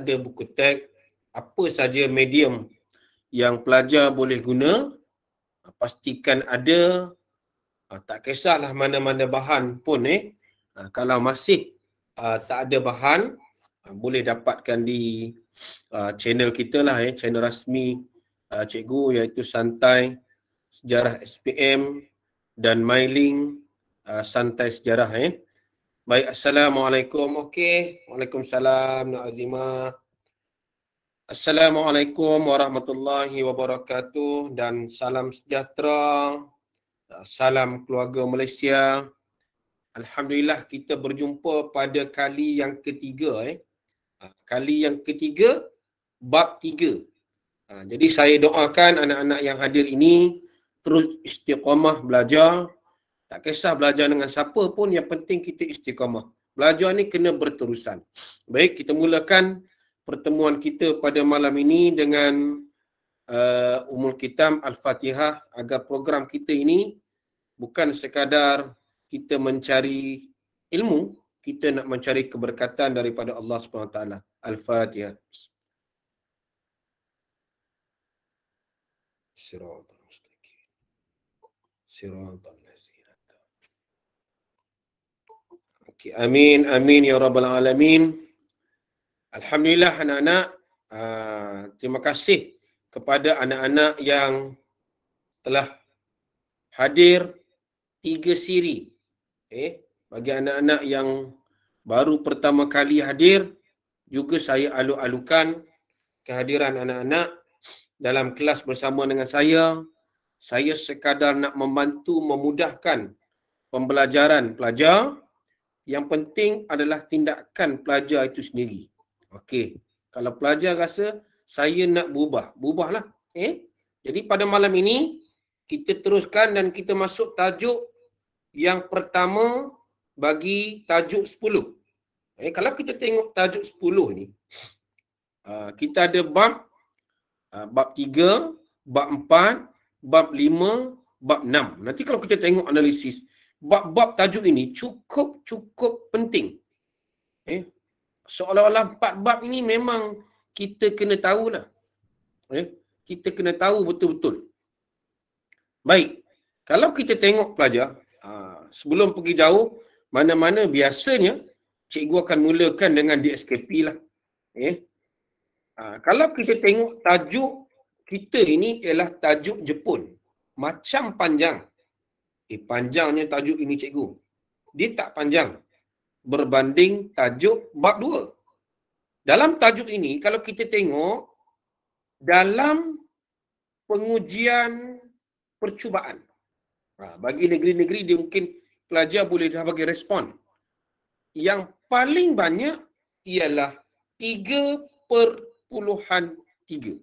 ada buku teks apa saja medium yang pelajar boleh guna pastikan ada ah, tak kisahlah mana-mana bahan pun eh ah, kalau masih ah, tak ada bahan boleh dapatkan di channel kita lah eh channel rasmi cikgu iaitu santai sejarah SPM dan mailing santai sejarah eh Baik, Assalamualaikum. Okey. Waalaikumsalam, Nak Azimah. Assalamualaikum warahmatullahi wabarakatuh dan salam sejahtera. Salam keluarga Malaysia. Alhamdulillah kita berjumpa pada kali yang ketiga. Eh. Ha, kali yang ketiga, bab tiga. Ha, jadi saya doakan anak-anak yang hadir ini terus istiqamah belajar, tak kisah belajar dengan siapa pun yang penting kita istiqamah. Belajar ni kena berterusan. Baik, kita mulakan pertemuan kita pada malam ini dengan uh, Umul kitab Al-Fatihah agar program kita ini bukan sekadar kita mencari ilmu, kita nak mencari keberkatan daripada Allah SWT. Al-Fatihah. Sirat al-Mustaqim. Sirat al Okay, amin, amin ya rabbal alamin. Alhamdulillah anak-anak, uh, terima kasih kepada anak-anak yang telah hadir tiga siri. Okay. Eh, bagi anak-anak yang baru pertama kali hadir, juga saya alu-alukan kehadiran anak-anak dalam kelas bersama dengan saya. Saya sekadar nak membantu memudahkan pembelajaran pelajar. Yang penting adalah tindakan pelajar itu sendiri. Okey. Kalau pelajar rasa saya nak berubah, berubahlah. Eh? Jadi pada malam ini kita teruskan dan kita masuk tajuk yang pertama bagi tajuk 10. Eh, kalau kita tengok tajuk 10 ni, ah, kita ada bab uh, bab 3, bab 4, bab 5, bab 6. Nanti kalau kita tengok analisis, bab-bab tajuk ini cukup-cukup penting. Eh? Seolah-olah empat bab ini memang kita kena tahulah. Eh? Kita kena tahu betul-betul. Baik. Kalau kita tengok pelajar, ha, sebelum pergi jauh, mana-mana biasanya cikgu akan mulakan dengan DSKP lah. Eh? Ha, kalau kita tengok tajuk kita ini ialah tajuk Jepun. Macam panjang. Eh, panjangnya tajuk ini cikgu. Dia tak panjang. Berbanding tajuk bab dua. Dalam tajuk ini, kalau kita tengok, dalam pengujian percubaan. Ha, bagi negeri-negeri, dia mungkin pelajar boleh dah bagi respon. Yang paling banyak ialah tiga per puluhan tiga.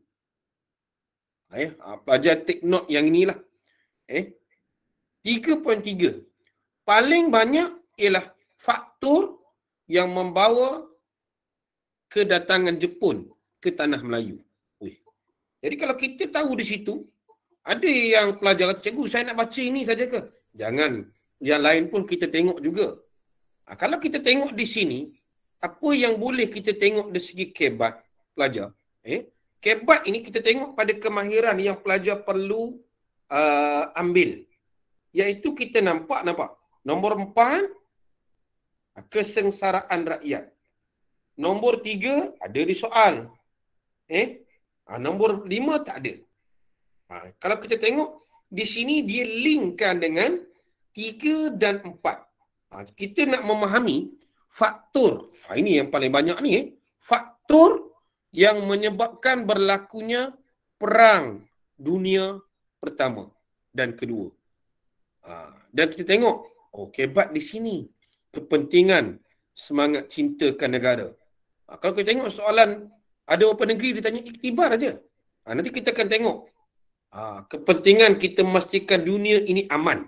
Eh, ha, pelajar take note yang inilah. Eh, 3.3. Paling banyak ialah faktor yang membawa kedatangan Jepun ke tanah Melayu. Uih. Jadi kalau kita tahu di situ, ada yang pelajar kata, cikgu saya nak baca ini saja ke? Jangan. Yang lain pun kita tengok juga. Ha, kalau kita tengok di sini, apa yang boleh kita tengok dari segi kebat pelajar? Eh? Kebat ini kita tengok pada kemahiran yang pelajar perlu uh, ambil iaitu kita nampak nampak nombor empat kesengsaraan rakyat nombor tiga ada di soal eh ha, nombor lima tak ada ha, kalau kita tengok di sini dia linkkan dengan tiga dan empat ha, kita nak memahami faktor ha, ini yang paling banyak ni eh. faktor yang menyebabkan berlakunya perang dunia pertama dan kedua. Ha, dan kita tengok, oh kebat di sini. Kepentingan semangat cintakan negara. Ha, kalau kita tengok soalan ada apa negeri, ditanya tanya iktibar saja. Ha, nanti kita akan tengok. Ha, kepentingan kita memastikan dunia ini aman.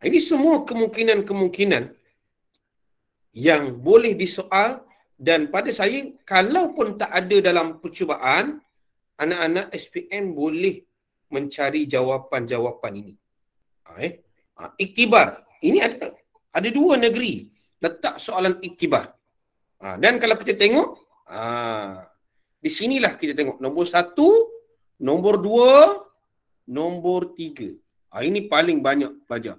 Ha, ini semua kemungkinan-kemungkinan yang boleh disoal dan pada saya, kalaupun tak ada dalam percubaan, anak-anak SPM boleh mencari jawapan-jawapan ini. Okay. Ha, ah, iktibar. Ini ada ada dua negeri letak soalan iktibar. Ha, dan kalau kita tengok, ha, di sinilah kita tengok. Nombor satu, nombor dua, nombor tiga. Ha, ini paling banyak pelajar.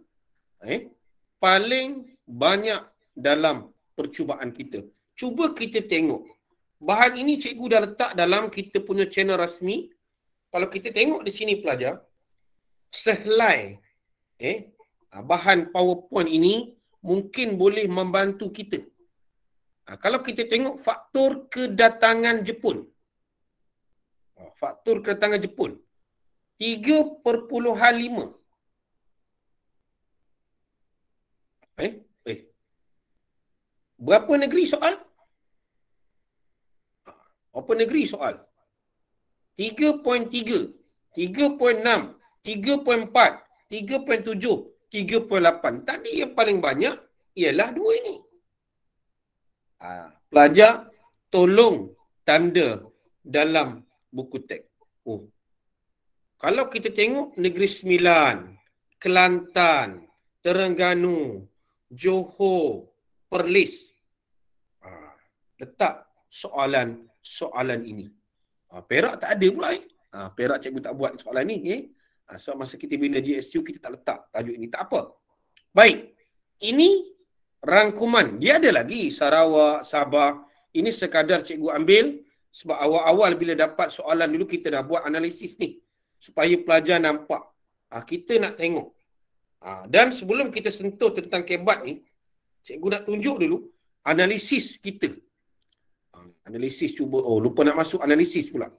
Eh, paling banyak dalam percubaan kita. Cuba kita tengok. Bahan ini cikgu dah letak dalam kita punya channel rasmi. Kalau kita tengok di sini pelajar, sehelai eh bahan powerpoint ini mungkin boleh membantu kita ha, kalau kita tengok faktor kedatangan Jepun ha, faktor kedatangan Jepun 3.5 eh eh berapa negeri soal ha, apa negeri soal 3.3 3.6 3.4 3.7, 3.8. Tadi yang paling banyak ialah dua ini. Ha. Pelajar, tolong tanda dalam buku teks. Oh. Kalau kita tengok Negeri Sembilan, Kelantan, Terengganu, Johor, Perlis. Ha. Letak soalan-soalan ini. Ha. Perak tak ada pula eh. Ha. Perak cikgu tak buat soalan ini. eh. Ah, so masa kita bina GSU kita tak letak tajuk ini. Tak apa. Baik. Ini rangkuman. Dia ada lagi Sarawak, Sabah. Ini sekadar cikgu ambil sebab awal-awal bila dapat soalan dulu kita dah buat analisis ni. Supaya pelajar nampak. Ha, kita nak tengok. Ha, dan sebelum kita sentuh tentang kebat ni, cikgu nak tunjuk dulu analisis kita. Analisis cuba. Oh, lupa nak masuk analisis pula.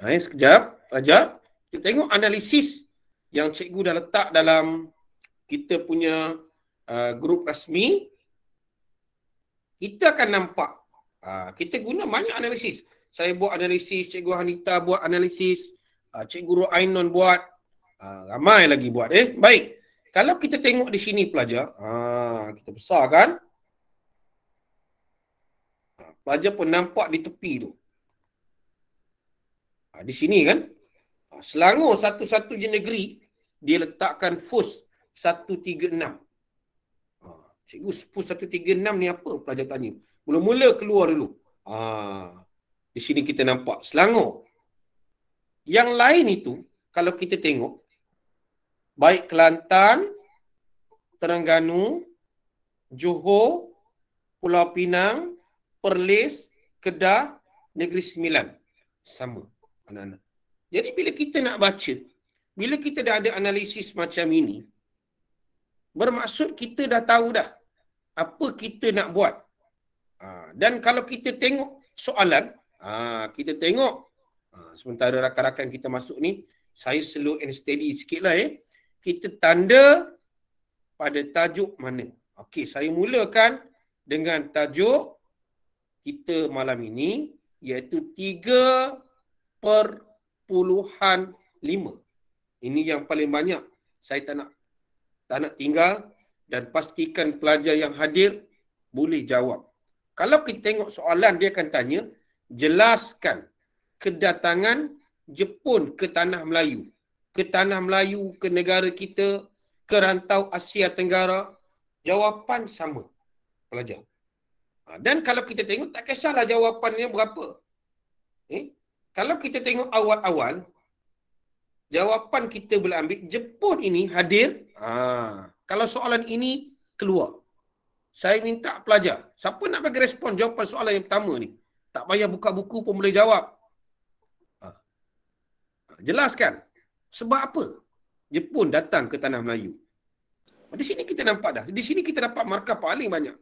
Ha, sekejap. Pelajar. Kita tengok analisis yang cikgu dah letak dalam kita punya uh, grup rasmi. Kita akan nampak. Uh, kita guna banyak analisis. Saya buat analisis, cikgu Hanita buat analisis, uh, cikgu Ainon buat. Uh, ramai lagi buat eh. Baik. Kalau kita tengok di sini pelajar, uh, kita besar kan. Uh, pelajar pun nampak di tepi tu. Uh, di sini kan, Ah, Selangor satu-satu je negeri dia letakkan FUS 136. Ah, cikgu FUS 136 ni apa pelajar tanya. Mula-mula keluar dulu. Ha, di sini kita nampak Selangor. Yang lain itu kalau kita tengok baik Kelantan, Terengganu, Johor, Pulau Pinang, Perlis, Kedah, Negeri Sembilan. Sama anak-anak. Jadi bila kita nak baca, bila kita dah ada analisis macam ini, bermaksud kita dah tahu dah apa kita nak buat. Ha, dan kalau kita tengok soalan, ha, kita tengok ha, sementara rakan-rakan kita masuk ni, saya slow and steady sikit lah eh. Kita tanda pada tajuk mana. Okey, saya mulakan dengan tajuk kita malam ini iaitu tiga per puluhan lima. Ini yang paling banyak. Saya tak nak tak nak tinggal dan pastikan pelajar yang hadir boleh jawab. Kalau kita tengok soalan dia akan tanya, jelaskan kedatangan Jepun ke tanah Melayu. Ke tanah Melayu, ke negara kita, ke rantau Asia Tenggara. Jawapan sama pelajar. Ha, dan kalau kita tengok, tak kisahlah jawapannya berapa. Eh? Kalau kita tengok awal-awal, jawapan kita boleh ambil Jepun ini hadir. Ha. Kalau soalan ini keluar. Saya minta pelajar. Siapa nak bagi respon jawapan soalan yang pertama ni? Tak payah buka buku pun boleh jawab. Ha. Jelaskan. Sebab apa Jepun datang ke tanah Melayu? Di sini kita nampak dah. Di sini kita dapat markah paling banyak.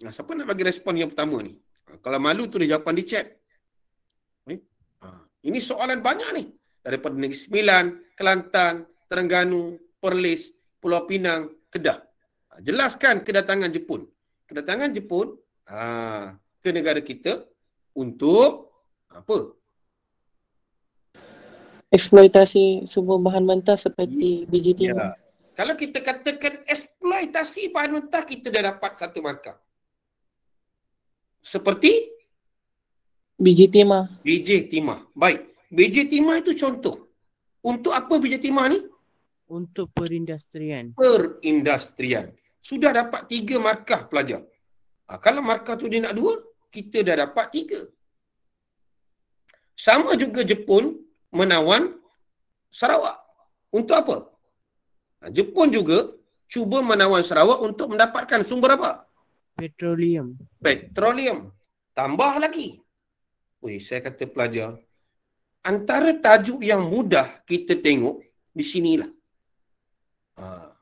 Nah, siapa nak bagi respon yang pertama ni? Kalau malu tulis jawapan di chat. Ini soalan banyak ni. Daripada Negeri Sembilan, Kelantan, Terengganu, Perlis, Pulau Pinang, Kedah. Ha, jelaskan kedatangan Jepun. Kedatangan Jepun ha, ke negara kita untuk apa? Eksploitasi sumber bahan mentah seperti ya. biji timah. Ya. Kalau kita katakan eksploitasi bahan mentah, kita dah dapat satu markah. Seperti Biji timah. Biji timah. Baik. Biji timah itu contoh. Untuk apa biji timah ni? Untuk perindustrian. Perindustrian. Sudah dapat tiga markah pelajar. Ha, kalau markah tu dia nak dua, kita dah dapat tiga. Sama juga Jepun menawan Sarawak. Untuk apa? Ha, Jepun juga cuba menawan Sarawak untuk mendapatkan sumber apa? Petroleum. Petroleum. Tambah lagi. Weh, saya kata pelajar. Antara tajuk yang mudah kita tengok, di sinilah. Ha.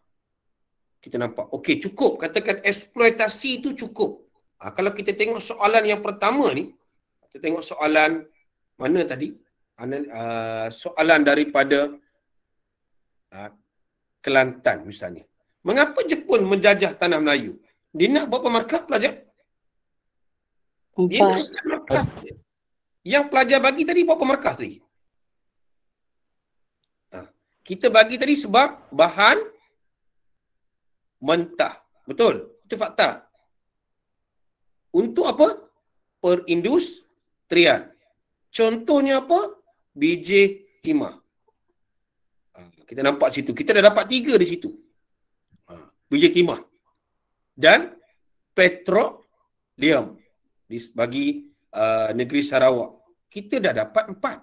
Kita nampak, okey cukup. Katakan eksploitasi itu cukup. Ha, kalau kita tengok soalan yang pertama ni, kita tengok soalan mana tadi? Anal, uh, ha, soalan daripada uh, Kelantan misalnya. Mengapa Jepun menjajah tanah Melayu? Dia nak berapa markah pelajar? Empat. Dia nak markah. Yang pelajar bagi tadi berapa markah tadi? Ha. Kita bagi tadi sebab bahan mentah. Betul? Itu fakta. Untuk apa? Perindustrian. Contohnya apa? Biji timah. Ha. Kita nampak situ. Kita dah dapat tiga di situ. Ha. Biji timah. Dan petroleum. Bagi uh, negeri Sarawak kita dah dapat empat.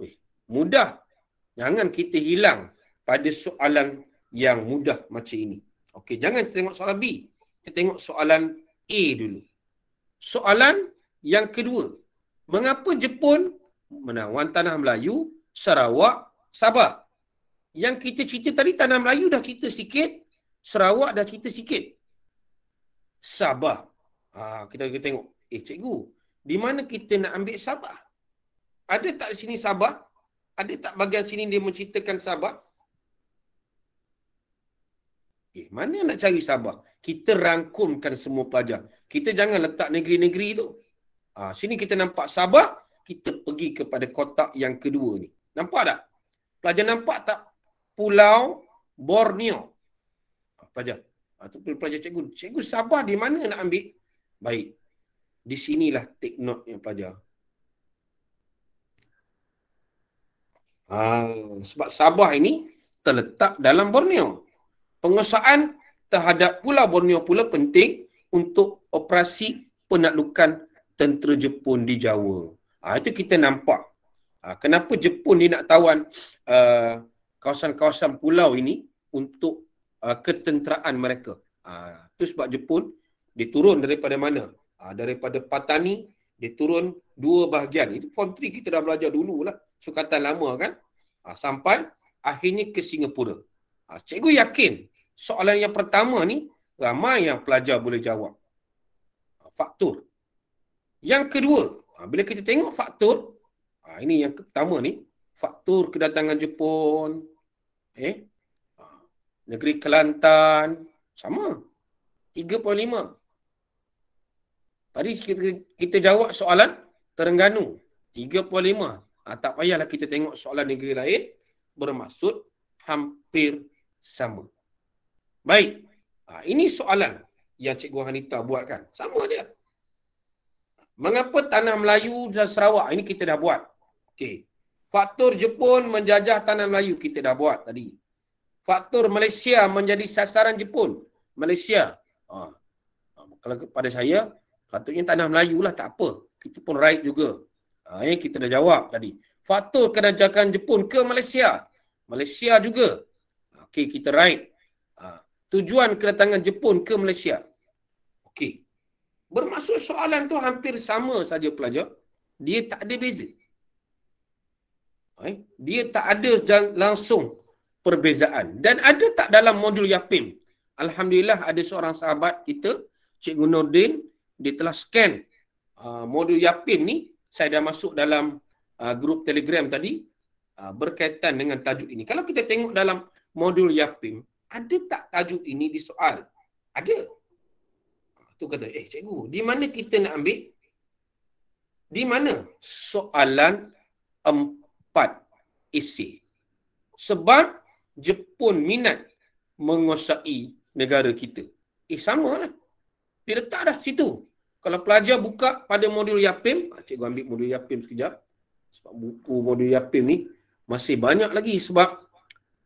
Weh, mudah. Jangan kita hilang pada soalan yang mudah macam ini. Okey, jangan kita tengok soalan B. Kita tengok soalan A dulu. Soalan yang kedua. Mengapa Jepun menawan tanah Melayu, Sarawak, Sabah? Yang kita cerita tadi tanah Melayu dah cerita sikit, Sarawak dah cerita sikit. Sabah. Ha, kita kita tengok. Eh, cikgu, di mana kita nak ambil Sabah? Ada tak sini Sabah? Ada tak bagian sini dia menceritakan Sabah? Eh, mana nak cari Sabah? Kita rangkumkan semua pelajar. Kita jangan letak negeri-negeri itu. ha, ah, sini kita nampak Sabah, kita pergi kepada kotak yang kedua ni. Nampak tak? Pelajar nampak tak Pulau Borneo? Ah, pelajar. Ha, tu pelajar cikgu. Cikgu sabar di mana nak ambil? Baik di sinilah take note yang pelajar. Ha, sebab Sabah ini terletak dalam Borneo. Pengesaan terhadap Pulau Borneo pula penting untuk operasi penaklukan tentera Jepun di Jawa. Ha, itu kita nampak. Ha, kenapa Jepun ni nak tawan uh, kawasan-kawasan pulau ini untuk uh, ketenteraan mereka. Ha, itu sebab Jepun diturun daripada mana? Ha, daripada Patani, dia turun dua bahagian. Itu Form 3 kita dah belajar dulu lah. Sukatan lama kan. Ha, sampai akhirnya ke Singapura. Ha, cikgu yakin soalan yang pertama ni ramai yang pelajar boleh jawab. Ha, faktor. Yang kedua, ha, bila kita tengok faktor, ha, ini yang pertama ni, faktor kedatangan Jepun, eh, ha, negeri Kelantan, sama. 3.5. Tadi kita, kita jawab soalan Terengganu 35. Ha, ah, tak payahlah kita tengok soalan negeri lain bermaksud hampir sama. Baik. Ha, ini soalan yang Cikgu Hanita buatkan. Sama saja. Mengapa tanah Melayu dan Sarawak? Ini kita dah buat. Okey. Faktor Jepun menjajah tanah Melayu kita dah buat tadi. Faktor Malaysia menjadi sasaran Jepun. Malaysia. Ha. Kalau pada saya, Patutnya tanah Melayu lah tak apa. Kita pun right juga. Ha, yang kita dah jawab tadi. Faktor kerajaan Jepun ke Malaysia? Malaysia juga. Okey, kita right. Ha, tujuan kedatangan Jepun ke Malaysia? Okey. Bermaksud soalan tu hampir sama saja pelajar. Dia tak ada beza. Eh? Dia tak ada jang- langsung perbezaan. Dan ada tak dalam modul YAPIM? Alhamdulillah ada seorang sahabat kita, Cikgu Nordin, dia telah scan uh, modul yapin ni saya dah masuk dalam uh, grup telegram tadi uh, berkaitan dengan tajuk ini kalau kita tengok dalam modul yapin ada tak tajuk ini di soal ada tu kata eh cikgu di mana kita nak ambil di mana soalan empat isi sebab Jepun minat menguasai negara kita eh lah. Dia letak dah situ. Kalau pelajar buka pada modul YAPIM, ah, cikgu ambil modul YAPIM sekejap. Sebab buku modul YAPIM ni masih banyak lagi sebab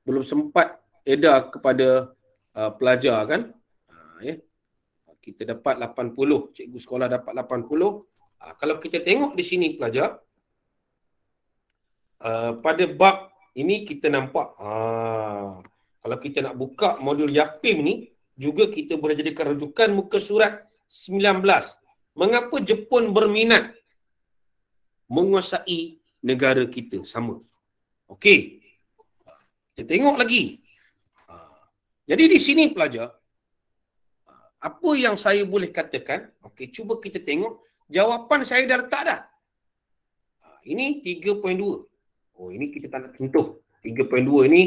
belum sempat edar kepada uh, pelajar kan. Ha, ya. Kita dapat 80, cikgu sekolah dapat 80. Ha, kalau kita tengok di sini pelajar, uh, pada bab ini kita nampak, ha, kalau kita nak buka modul YAPIM ni, juga kita boleh jadikan rujukan muka surat 19. Mengapa Jepun berminat menguasai negara kita sama? Okey. Kita tengok lagi. Ah. Jadi di sini pelajar, apa yang saya boleh katakan, okey, cuba kita tengok jawapan saya dah letak dah. Ah, ini 3.2. Oh, ini kita tak nak contoh. 3.2 ini,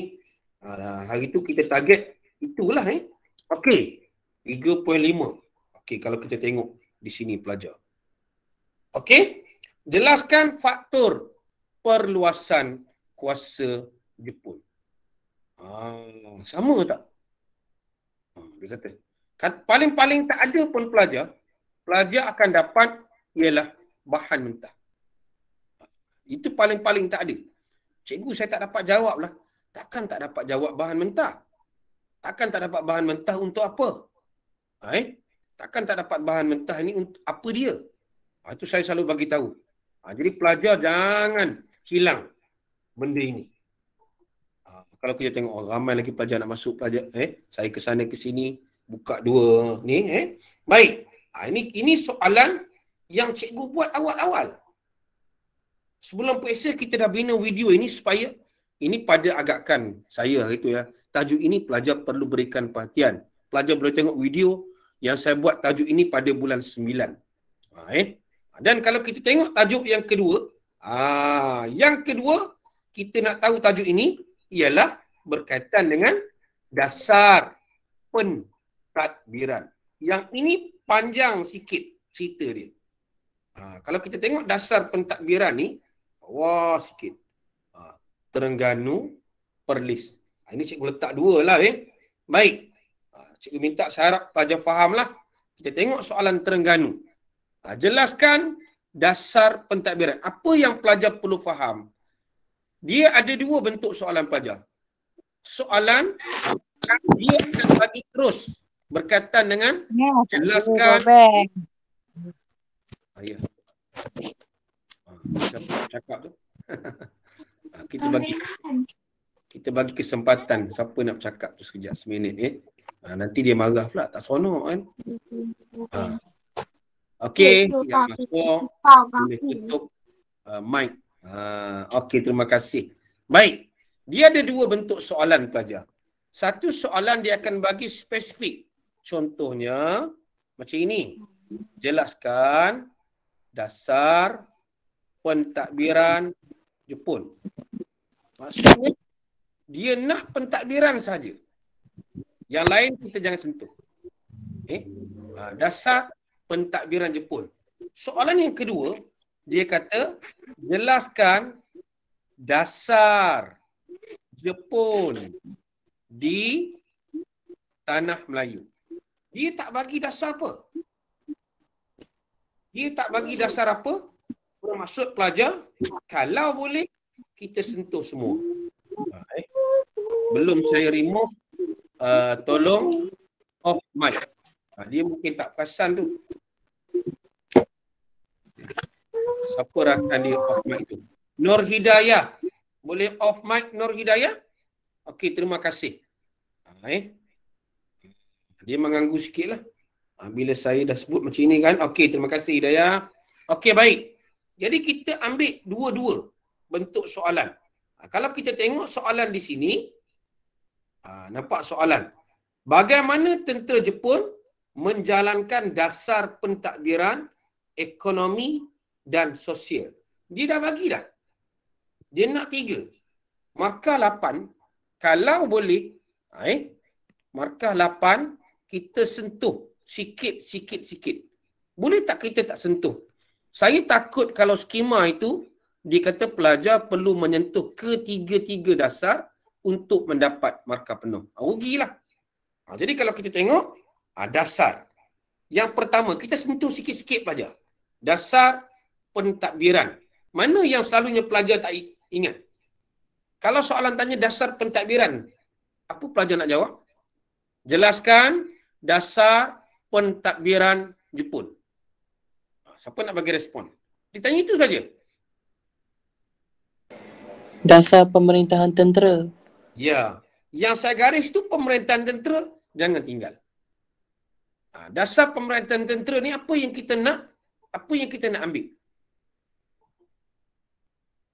ah, hari itu kita target itulah eh. Okey. 3.5. Okey, kalau kita tengok di sini pelajar. Okey. Jelaskan faktor perluasan kuasa Jepun. Ah, sama tak? Ah, dia kata. Kat, paling-paling tak ada pun pelajar. Pelajar akan dapat ialah bahan mentah. Itu paling-paling tak ada. Cikgu saya tak dapat jawab lah. Takkan tak dapat jawab bahan mentah? takkan tak dapat bahan mentah untuk apa? Ha, eh? Takkan tak dapat bahan mentah ni untuk apa dia? Ha, itu saya selalu bagi tahu. Ha, jadi pelajar jangan hilang benda ini. Ha, kalau kita tengok oh, ramai lagi pelajar nak masuk pelajar, eh? saya ke sana ke sini buka dua ni. Eh? Baik, ha, ini ini soalan yang cikgu buat awal-awal. Sebelum puasa kita dah bina video ini supaya ini pada agakkan saya itu ya tajuk ini pelajar perlu berikan perhatian. Pelajar boleh tengok video yang saya buat tajuk ini pada bulan 9. Ha, eh? Ha, dan kalau kita tengok tajuk yang kedua, ah yang kedua kita nak tahu tajuk ini ialah berkaitan dengan dasar pentadbiran. Yang ini panjang sikit cerita dia. Ha, kalau kita tengok dasar pentadbiran ni, wah sikit. Ha, Terengganu, Perlis. Ha, ini cikgu letak dua lah eh. Baik. Ha, cikgu minta saya harap pelajar faham lah. Kita tengok soalan Terengganu. Ha, jelaskan dasar pentadbiran. Apa yang pelajar perlu faham? Dia ada dua bentuk soalan pelajar. Soalan dia akan bagi terus berkaitan dengan ya, jelaskan. Ah, ya. Cakap, cakap tu. kita bagi kita bagi kesempatan siapa nak bercakap tu sekejap seminit eh. Ha, nanti dia marah pula tak seronok kan. Ha. Okey, ya, boleh tutup uh, mic. Ha, Okey, terima kasih. Baik, dia ada dua bentuk soalan pelajar. Satu soalan dia akan bagi spesifik. Contohnya, macam ini. Jelaskan dasar pentadbiran Jepun. Maksudnya, dia nak pentadbiran saja. Yang lain kita jangan sentuh. Eh? Ha, dasar pentadbiran Jepun. Soalan yang kedua, dia kata jelaskan dasar Jepun di tanah Melayu. Dia tak bagi dasar apa? Dia tak bagi dasar apa? Bermaksud pelajar, kalau boleh kita sentuh semua belum saya remove uh, tolong off mic ha, dia mungkin tak perasan tu siapa rakan dia off mic tu Nur Hidayah boleh off mic Nur Hidayah Okey, terima kasih ha, eh? dia mengganggu sikit lah ha, bila saya dah sebut macam ni kan Okey, terima kasih Hidayah Okey, baik jadi kita ambil dua-dua bentuk soalan. Kalau kita tengok soalan di sini, Ah, nampak soalan. Bagaimana tentera Jepun menjalankan dasar pentadbiran ekonomi dan sosial? Dia dah bagi dah. Dia nak tiga. Markah lapan, kalau boleh, ah, eh, markah lapan, kita sentuh sikit, sikit, sikit. Boleh tak kita tak sentuh? Saya takut kalau skema itu, dia kata pelajar perlu menyentuh ketiga-tiga dasar untuk mendapat markah penuh. Ah, rugilah. Ha, jadi kalau kita tengok, ha, dasar. Yang pertama, kita sentuh sikit-sikit pelajar. Dasar pentadbiran. Mana yang selalunya pelajar tak ingat? Kalau soalan tanya dasar pentadbiran, apa pelajar nak jawab? Jelaskan dasar pentadbiran Jepun. Siapa nak bagi respon? Ditanya itu saja. Dasar pemerintahan tentera. Ya. Yang saya garis tu pemerintahan tentera jangan tinggal. Ha, dasar pemerintahan tentera ni apa yang kita nak? Apa yang kita nak ambil?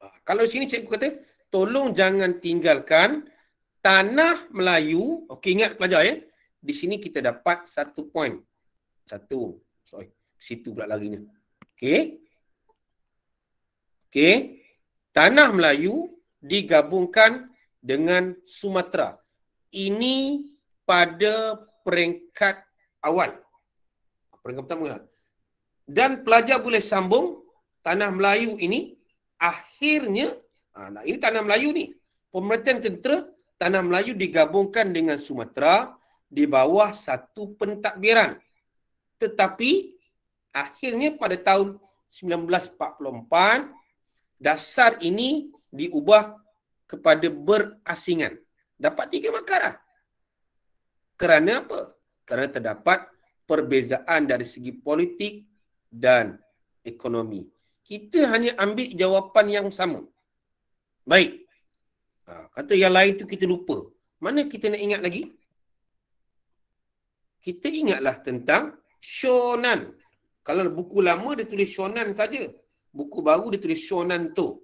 Ha, kalau sini cikgu kata, tolong jangan tinggalkan tanah Melayu. Okey, ingat pelajar ya. Di sini kita dapat satu poin. Satu. Sorry. Situ pula ni. Okey. Okey. Tanah Melayu digabungkan dengan Sumatera. Ini pada peringkat awal. Peringkat pertama. Dan pelajar boleh sambung tanah Melayu ini akhirnya ha, nah ini tanah Melayu ni. Pemerintahan tentera tanah Melayu digabungkan dengan Sumatera di bawah satu pentadbiran. Tetapi akhirnya pada tahun 1944 dasar ini diubah kepada berasingan. Dapat tiga makarah. Kerana apa? Kerana terdapat perbezaan dari segi politik dan ekonomi. Kita hanya ambil jawapan yang sama. Baik. Ha, kata yang lain tu kita lupa. Mana kita nak ingat lagi? Kita ingatlah tentang Shonan. Kalau buku lama dia tulis Shonan saja. Buku baru dia tulis Shonan tu.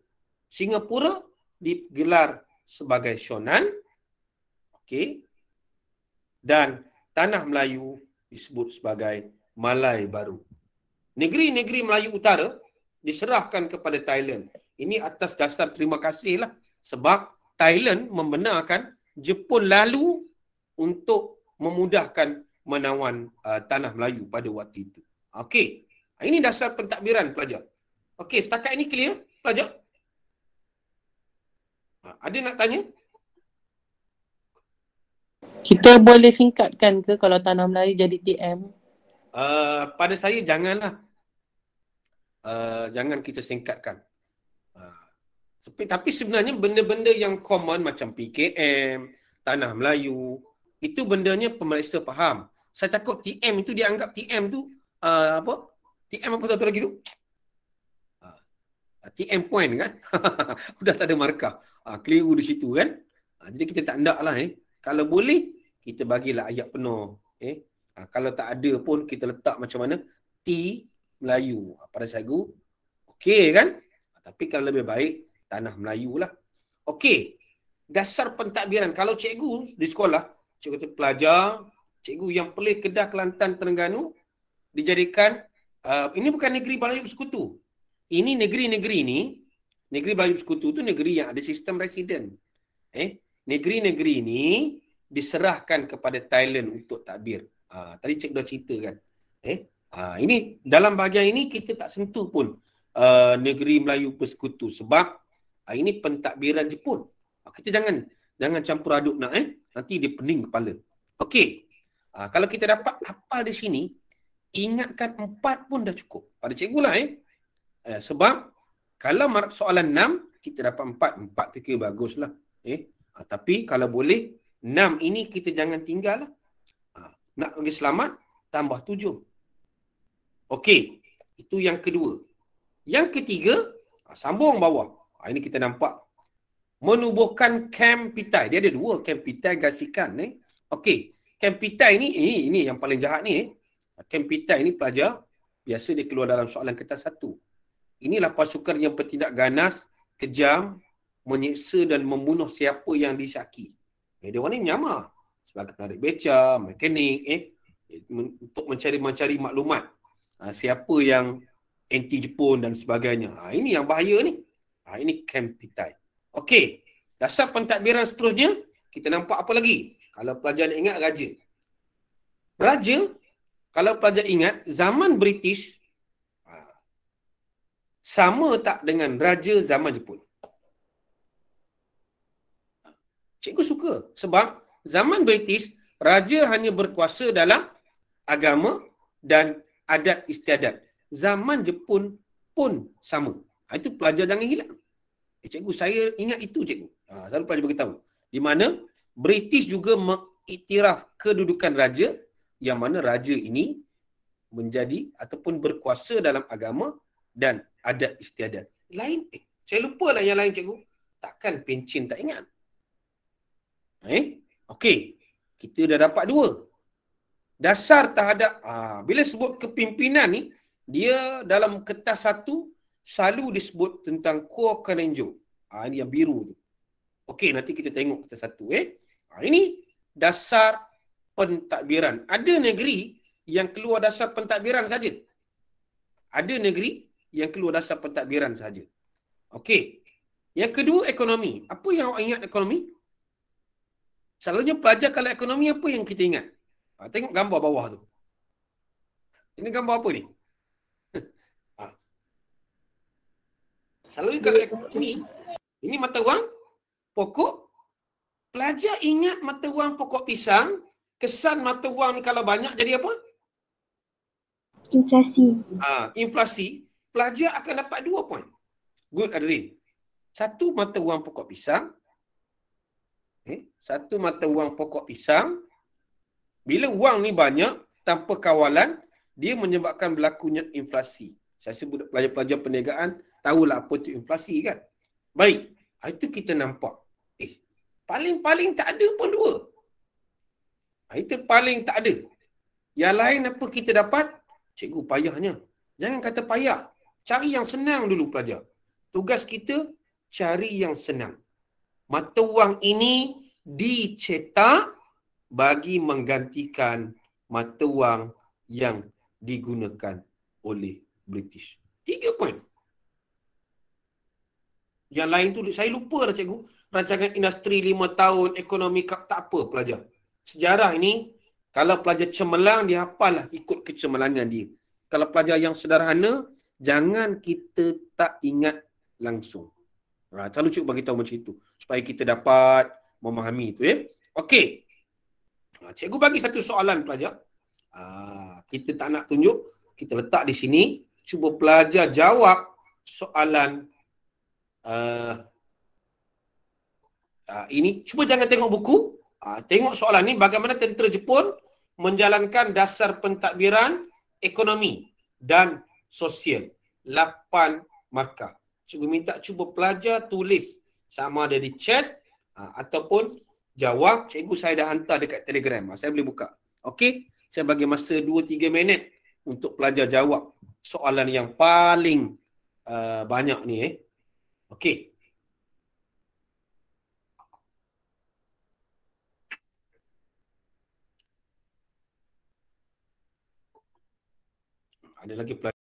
Singapura digelar sebagai Shonan. okay, Dan tanah Melayu disebut sebagai Malai Baru. Negeri-negeri Melayu Utara diserahkan kepada Thailand. Ini atas dasar terima kasihlah sebab Thailand membenarkan Jepun lalu untuk memudahkan menawan uh, tanah Melayu pada waktu itu. Okey. Ini dasar pentadbiran pelajar. Okey, setakat ini clear pelajar? Ha, ada nak tanya? Kita boleh singkatkan ke kalau tanah melayu jadi TM? Uh, ah, pada saya janganlah. Uh, jangan kita singkatkan. Uh, ah, tapi, tapi sebenarnya benda-benda yang common macam PKM, tanah Melayu, itu bendanya pemeriksa faham. Saya takut TM itu dianggap TM tu uh, apa? TM apa satu lagi tu? Uh, TM point kan? Sudah tak ada markah uh, keliru di situ kan. Uh, jadi kita tak nak lah eh. Kalau boleh, kita bagilah ayat penuh. Eh. Uh, kalau tak ada pun kita letak macam mana? T Melayu. Uh, pada saya okey kan? Uh, tapi kalau lebih baik, tanah Melayu lah. Okey. Dasar pentadbiran. Kalau cikgu di sekolah, cikgu kata pelajar, cikgu yang pelih Kedah Kelantan Terengganu, dijadikan, uh, ini bukan negeri Melayu bersekutu. Ini negeri-negeri ni, Negeri Melayu Bersekutu tu negeri yang ada sistem residen. Eh, negeri-negeri ni diserahkan kepada Thailand untuk takbir. Ah, tadi cik dah cerita kan. Eh, ah, ini dalam bahagian ini kita tak sentuh pun uh, negeri Melayu Bersekutu sebab ah, ini pentadbiran Jepun. Ah, kita jangan jangan campur aduk nak eh. Nanti dia pening kepala. Okey. Ah, kalau kita dapat hafal di sini, ingatkan empat pun dah cukup. Pada cikgu lah eh. eh sebab kalau soalan 6, kita dapat 4. 4 kira-kira baguslah. Eh? Ha, tapi kalau boleh, 6 ini kita jangan tinggal lah. Ha, nak pergi selamat, tambah 7. Okey, itu yang kedua. Yang ketiga, ha, sambung bawah. Ha, ini kita nampak. Menubuhkan kamp pitai. Dia ada dua kamp pitai gasikan. Eh? Okey, kamp pitai ni, ini, eh, ini yang paling jahat ni. Eh? Kamp pitai ni pelajar, biasa dia keluar dalam soalan kertas satu. Inilah pasukan yang bertindak ganas, kejam, menyiksa dan membunuh siapa yang disyaki. Eh, dia orang ni menyamar sebagai penarik beca, mekanik eh, untuk mencari-mencari maklumat ha, siapa yang anti Jepun dan sebagainya. Ha, ini yang bahaya ni. Ha, ini Camp Pitai. Okey. Dasar pentadbiran seterusnya, kita nampak apa lagi? Kalau pelajar ingat, raja. Raja, kalau pelajar ingat, zaman British sama tak dengan raja zaman Jepun? Cikgu suka sebab zaman British raja hanya berkuasa dalam agama dan adat istiadat. Zaman Jepun pun sama. Ha, itu pelajar jangan hilang. Eh, cikgu saya ingat itu cikgu. Ha, selalu pelajar beritahu. Di mana British juga mengiktiraf kedudukan raja yang mana raja ini menjadi ataupun berkuasa dalam agama dan adat istiadat. Lain, eh, saya lupa lah yang lain cikgu. Takkan pencin tak ingat? Eh, okey. Kita dah dapat dua. Dasar terhadap, ah, bila sebut kepimpinan ni, dia dalam kertas satu, selalu disebut tentang kuokanenjo. Ah, ini yang biru tu. Okey, nanti kita tengok kertas satu. Eh. Ah, ini dasar pentadbiran. Ada negeri yang keluar dasar pentadbiran saja. Ada negeri yang keluar dasar pentadbiran saja. Okey. Yang kedua ekonomi. Apa yang awak ingat ekonomi? Selalunya pelajar kalau ekonomi apa yang kita ingat? Ha, tengok gambar bawah tu. Ini gambar apa ni? ha. Selalunya kalau ekonomi, ini mata wang pokok. Pelajar ingat mata wang pokok pisang. Kesan mata wang ni kalau banyak jadi apa? Inflasi. Ha, inflasi pelajar akan dapat dua poin. Good Adrin. Satu mata wang pokok pisang. Eh, satu mata wang pokok pisang. Bila wang ni banyak tanpa kawalan, dia menyebabkan berlakunya inflasi. Saya sebut pelajar-pelajar perniagaan tahulah apa itu inflasi kan. Baik. Itu kita nampak. Eh, paling-paling tak ada pun dua. Itu paling tak ada. Yang lain apa kita dapat? Cikgu payahnya. Jangan kata payah. Cari yang senang dulu pelajar. Tugas kita cari yang senang. Mata wang ini dicetak bagi menggantikan mata wang yang digunakan oleh British. Tiga poin. Yang lain tu saya lupa dah cikgu. Rancangan industri lima tahun, ekonomi tak apa pelajar. Sejarah ini kalau pelajar cemerlang dia hafal lah ikut kecemerlangan dia. Kalau pelajar yang sederhana, jangan kita tak ingat langsung. Ha, selalu cukup bagi tahu macam itu supaya kita dapat memahami itu ya. Okey. Ha, cikgu bagi satu soalan pelajar. Ha, kita tak nak tunjuk, kita letak di sini. Cuba pelajar jawab soalan uh, ha, ini. Cuba jangan tengok buku. tengok soalan ini bagaimana tentera Jepun menjalankan dasar pentadbiran ekonomi dan sosial. Lapan markah. Cikgu minta cuba pelajar tulis sama ada di chat ha, ataupun jawab cikgu saya dah hantar dekat telegram. Ha, saya boleh buka. Okey? Saya bagi masa 2-3 minit untuk pelajar jawab soalan yang paling uh, banyak ni eh. Okey. Ada lagi pelajar.